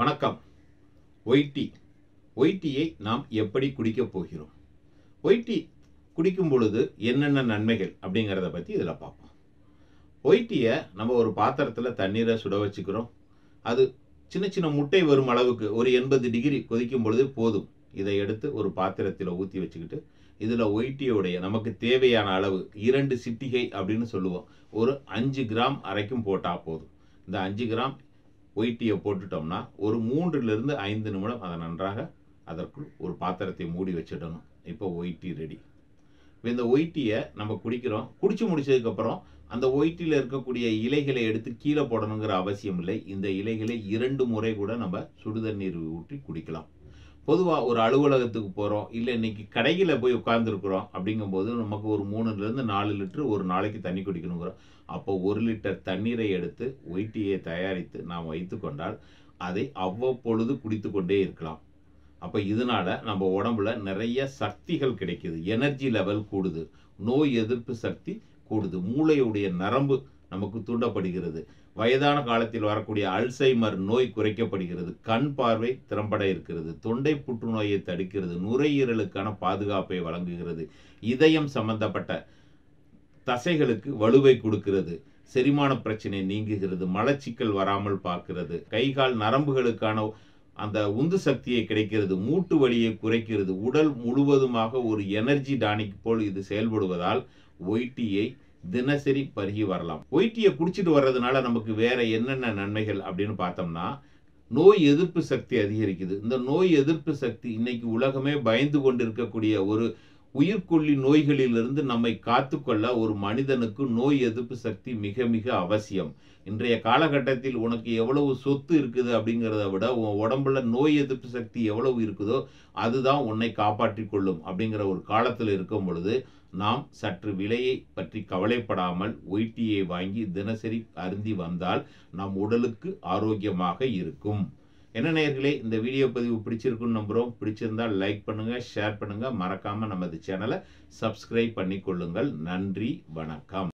வணக்கம் ஒய்டி ஒயிட்டியை நாம் எப்படி குடிக்கப் போகிறோம் ஒய்டி குடிக்கும் பொழுது என்னென்ன நன்மைகள் அப்படிங்கிறத பற்றி இதில் பார்ப்போம் ஒயிட்டியை நம்ம ஒரு பாத்திரத்தில் தண்ணீரை சுட வச்சுக்கிறோம் அது சின்ன சின்ன முட்டை வரும் அளவுக்கு ஒரு எண்பது டிகிரி கொதிக்கும் பொழுது போதும் இதை எடுத்து ஒரு பாத்திரத்தில் ஊற்றி வச்சுக்கிட்டு இதில் ஒய்டியோடைய நமக்கு தேவையான அளவு இரண்டு சிட்டிகை அப்படின்னு சொல்லுவோம் ஒரு அஞ்சு கிராம் அரைக்கும் போட்டால் போதும் இந்த அஞ்சு கிராம் ஒயிட்டியை போட்டுட்டோம்னா ஒரு மூன்றுலேருந்து ஐந்து நிமிடம் அதை நன்றாக அதற்குள் ஒரு பாத்திரத்தை மூடி வச்சிடணும் இப்போ ஒயிட்டி ரெடி இப்போ இந்த ஒயிட்டியை நம்ம குடிக்கிறோம் குடித்து முடிச்சதுக்கப்புறம் அந்த ஒயிட்டியில் இருக்கக்கூடிய இலைகளை எடுத்து கீழே போடணுங்கிற அவசியம் இல்லை இந்த இலைகளை இரண்டு முறை கூட நம்ம சுடுதண்ணீர் ஊற்றி குடிக்கலாம் பொதுவாக ஒரு அலுவலகத்துக்கு போகிறோம் இல்லை இன்றைக்கி கடையில் போய் உட்காந்துருக்குறோம் அப்படிங்கும்போது நமக்கு ஒரு மூணுலேருந்து நாலு லிட்டரு ஒரு நாளைக்கு தண்ணி குடிக்கணுங்கிறோம் அப்போ ஒரு லிட்டர் தண்ணீரை எடுத்து ஒயிட்டியை தயாரித்து நாம் வைத்து கொண்டால் அதை அவ்வப்பொழுது குடித்து கொண்டே இருக்கலாம் அப்போ இதனால் நம்ம உடம்புல நிறைய சக்திகள் கிடைக்கிது எனர்ஜி லெவல் கூடுது நோய் எதிர்ப்பு சக்தி கூடுது மூளையுடைய நரம்பு நமக்கு தூண்டப்படுகிறது வயதான காலத்தில் வரக்கூடிய அல்சைமர் நோய் குறைக்கப்படுகிறது கண் பார்வை திறம்பட இருக்கிறது தொண்டை புற்றுநோயை தடுக்கிறது நுரையீரலுக்கான பாதுகாப்பை வழங்குகிறது இதயம் சம்பந்தப்பட்ட தசைகளுக்கு வலுவை கொடுக்கிறது செரிமான பிரச்சனை நீங்குகிறது மலச்சிக்கல் வராமல் பார்க்கிறது கைகால் நரம்புகளுக்கான அந்த உந்து சக்தியை கிடைக்கிறது மூட்டு வலியை குறைக்கிறது உடல் முழுவதுமாக ஒரு எனர்ஜி டானிக் போல் இது செயல்படுவதால் ஒயிட்டியை தினசரி பருகி வரலாம் ஒயிட்டியை குடிச்சிட்டு வர்றதுனால நமக்கு வேற என்னென்ன நன்மைகள் அப்படின்னு பார்த்தோம்னா நோய் எதிர்ப்பு சக்தி அதிகரிக்குது இந்த நோய் எதிர்ப்பு சக்தி இன்னைக்கு உலகமே பயந்து கொண்டிருக்கக்கூடிய ஒரு உயிர்கொல்லி நோய்களிலிருந்து நம்மை காத்துக்கொள்ள ஒரு மனிதனுக்கு நோய் எதிர்ப்பு சக்தி மிக மிக அவசியம் இன்றைய காலகட்டத்தில் உனக்கு எவ்வளவு சொத்து இருக்குது அப்படிங்கிறத விட உன் உடம்புல நோய் எதிர்ப்பு சக்தி எவ்வளவு இருக்குதோ அதுதான் உன்னை காப்பாற்றி கொள்ளும் அப்படிங்கிற ஒரு காலத்தில் இருக்கும் பொழுது நாம் சற்று விலையை பற்றி கவலைப்படாமல் ஒயிட்டியை வாங்கி தினசரி அருந்தி வந்தால் நம் உடலுக்கு ஆரோக்கியமாக இருக்கும் என்ன நேர்களே இந்த வீடியோ பதிவு பிடிச்சிருக்குன்னு நம்புகிறோம் பிடிச்சிருந்தால் லைக் பண்ணுங்கள் ஷேர் பண்ணுங்கள் மறக்காமல் நமது சேனலை சப்ஸ்கிரைப் பண்ணிக்கொள்ளுங்கள் கொள்ளுங்கள் நன்றி வணக்கம்